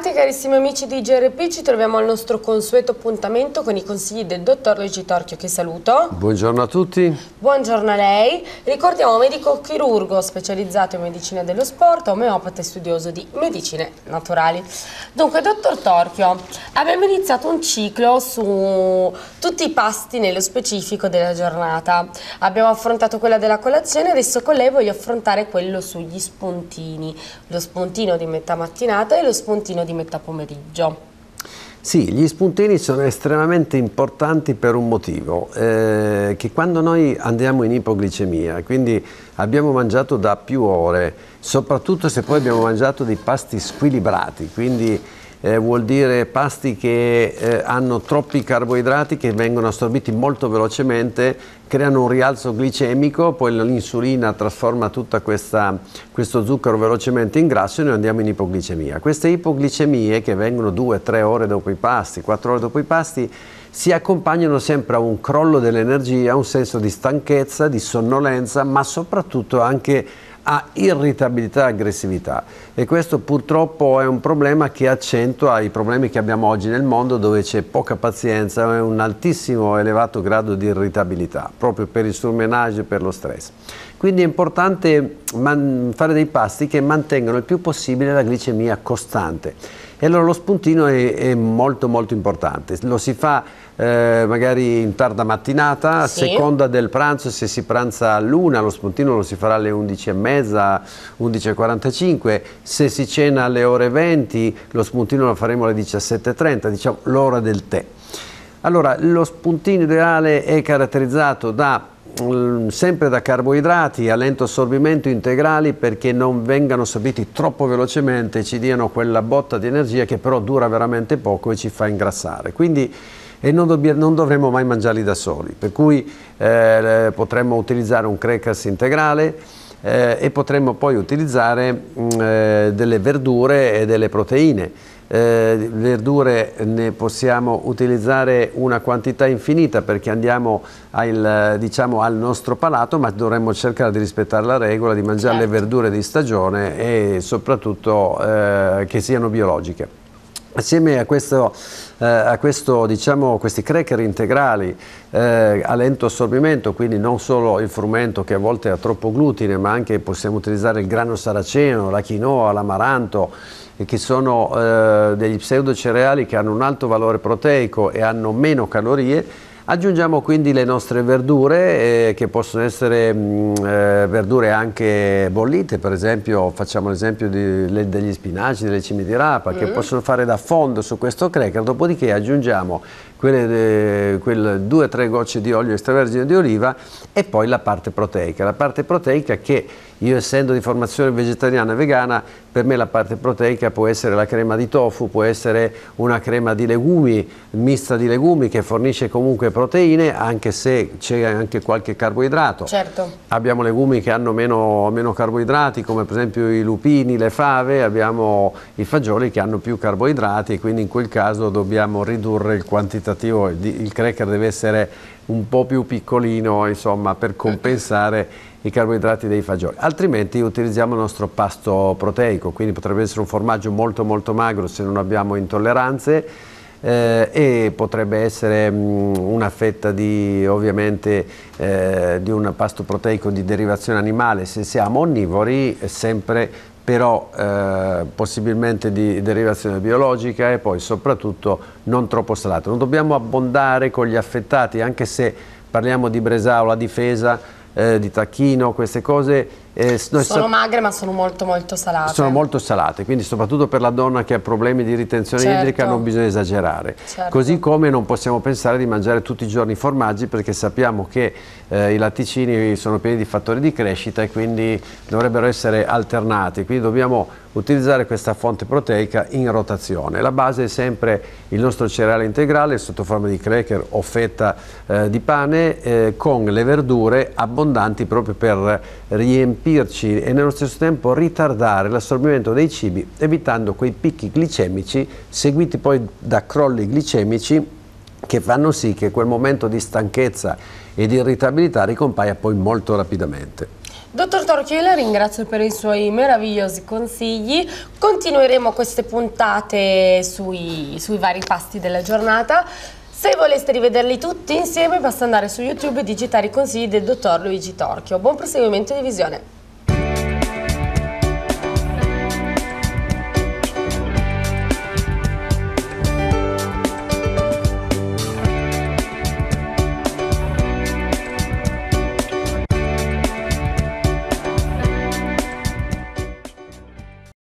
Bentrovati carissimi amici di GRP, ci troviamo al nostro consueto appuntamento con i consigli del dottor Luigi Torchio che saluto. Buongiorno a tutti. Buongiorno a lei. Ricordiamo medico chirurgo specializzato in medicina dello sport, omeopata e studioso di medicine naturali. Dunque dottor Torchio, abbiamo iniziato un ciclo su tutti i pasti nello specifico della giornata. Abbiamo affrontato quella della colazione, adesso con lei voglio affrontare quello sugli spuntini, lo spuntino di metà mattinata e lo spuntino di metà pomeriggio. Sì, gli spuntini sono estremamente importanti per un motivo, eh, che quando noi andiamo in ipoglicemia, quindi abbiamo mangiato da più ore, soprattutto se poi abbiamo mangiato dei pasti squilibrati, quindi eh, vuol dire pasti che eh, hanno troppi carboidrati che vengono assorbiti molto velocemente, creano un rialzo glicemico, poi l'insulina trasforma tutto questo zucchero velocemente in grasso e noi andiamo in ipoglicemia. Queste ipoglicemie che vengono 2-3 ore dopo i pasti, 4 ore dopo i pasti, si accompagnano sempre a un crollo dell'energia, a un senso di stanchezza, di sonnolenza, ma soprattutto anche a irritabilità e aggressività e questo purtroppo è un problema che accentua i problemi che abbiamo oggi nel mondo dove c'è poca pazienza e un altissimo elevato grado di irritabilità proprio per il surmenage e per lo stress. Quindi è importante fare dei pasti che mantengano il più possibile la glicemia costante. E allora lo spuntino è, è molto molto importante, lo si fa eh, magari in tarda mattinata, sì. a seconda del pranzo, se si pranza a luna, lo spuntino lo si farà alle 11.30, 11.45, se si cena alle ore 20, lo spuntino lo faremo alle 17.30, diciamo l'ora del tè. Allora, lo spuntino ideale è caratterizzato da mm, sempre da carboidrati a lento assorbimento integrali perché non vengano assorbiti troppo velocemente e ci diano quella botta di energia che però dura veramente poco e ci fa ingrassare quindi e non, non, dovremmo mai mangiarli da soli, per cui eh, potremmo utilizzare un crackers integrale eh, e potremmo poi utilizzare mm, eh, delle verdure e delle proteine. Eh, verdure ne possiamo utilizzare una quantità infinita perché andiamo al, diciamo, al nostro palato ma dovremmo cercare di rispettare la regola di mangiare certo. le verdure di stagione e soprattutto eh, che siano biologiche. Assieme a, questo, eh, a questo, diciamo, questi cracker integrali eh, a lento assorbimento, quindi non solo il frumento che a volte ha troppo glutine, ma anche possiamo utilizzare il grano saraceno, la quinoa, l'amaranto, eh, che sono eh, degli pseudocereali che hanno un alto valore proteico e hanno meno calorie, Aggiungiamo quindi le nostre verdure eh, che possono essere mh, mm, eh, verdure anche bollite, per esempio facciamo l'esempio degli spinaci, delle cime di rapa mm. che possono fare da fondo su questo cracker, dopodiché aggiungiamo quelle, quelle due o tre gocce di olio extravergine di oliva e poi la parte proteica. La parte proteica che io essendo di formazione vegetariana e vegana, per me la parte proteica può essere la crema di tofu, può essere una crema di legumi, mista di legumi che fornisce comunque proteine, anche se c'è anche qualche carboidrato. Certo. Abbiamo legumi che hanno meno, meno, carboidrati, come per esempio i lupini, le fave, abbiamo i fagioli che hanno più carboidrati, quindi in quel caso dobbiamo ridurre il quantitativo quantitativo, il cracker deve essere un po' più piccolino insomma, per certo. compensare i carboidrati dei fagioli, altrimenti utilizziamo il nostro pasto proteico, quindi potrebbe essere un formaggio molto molto magro se non abbiamo intolleranze eh, e potrebbe essere mh, mm, una fetta di, ovviamente eh, di un pasto proteico di derivazione animale, se siamo onnivori sempre però eh, possibilmente di derivazione biologica e poi soprattutto non troppo salato. Non dobbiamo abbondare con gli affettati, anche se parliamo di bresaola, di fesa, eh, di tacchino, queste cose eh, sono so magre ma sono molto molto salate. Sono molto salate, quindi soprattutto per la donna che ha problemi di ritenzione certo. idrica non bisogna esagerare. Certo. Così come non possiamo pensare di mangiare tutti i giorni formaggi perché sappiamo che eh, i latticini sono pieni di fattori di crescita e quindi dovrebbero essere alternati, quindi dobbiamo utilizzare questa fonte proteica in rotazione. La base è sempre il nostro cereale integrale sotto forma di cracker o fetta eh, di pane eh, con le verdure abbondanti proprio per riempire vestirci e nello stesso tempo ritardare l'assorbimento dei cibi evitando quei picchi glicemici seguiti poi da crolli glicemici che fanno sì che quel momento di stanchezza e di irritabilità ricompaia poi molto rapidamente. Dottor Torchio, la ringrazio per i suoi meravigliosi consigli. Continueremo queste puntate sui, sui vari pasti della giornata. Se voleste rivederli tutti insieme basta andare su YouTube e digitare i consigli del dottor Luigi Torchio. Buon proseguimento di visione.